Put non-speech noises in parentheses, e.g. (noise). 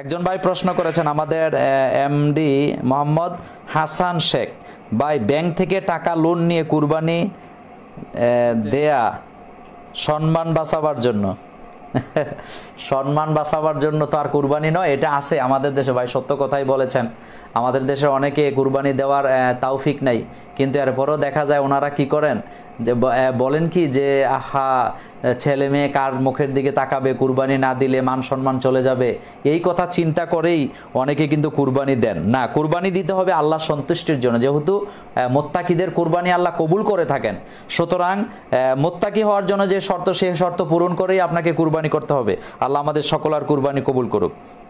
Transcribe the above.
একজন ভাই প্রশ্ন করেছেন আমাদের এমডি মোহাম্মদ হাসান শেখ ভাই ব্যাংক থেকে টাকা লোন নিয়ে কুরবানি দেয়া সম্মান বাঁচাবার জন্য (laughs) সম্মান বাঁচাবার জন্য তো আর কুরবানি নয় এটা আছে আমাদের দেশে ভাই সত্য কথাই বলেছেন আমাদের দেশে অনেকে কুরবানি দেওয়ার তাওফিক নাই কিন্তু এরপরও দেখা যায় ওনারা কি করেন যে বলেন কি যে আহা ছেলে মেয়ে কার মুখের দিকে তাকাবে কুরবানি না দিলে মান সম্মান চলে যাবে এই কথা চিন্তা করেই অনেকে কিন্তু কুরবানি দেন না কুরবানি দিতে হবে আল্লাহ সন্তুষ্টির জন্য যেহেতু মোত্তাকিদের কুরবানি আল্লাহ কবুল করে থাকেন সুতরাং মোত্তাকি হওয়ার জন্য যে শর্ত সে শর্ত পূরণ করেই আপনাকে কুরবানি করতে হবে আল্লাহ আমাদের সকল আর কুরবানি কবুল করুক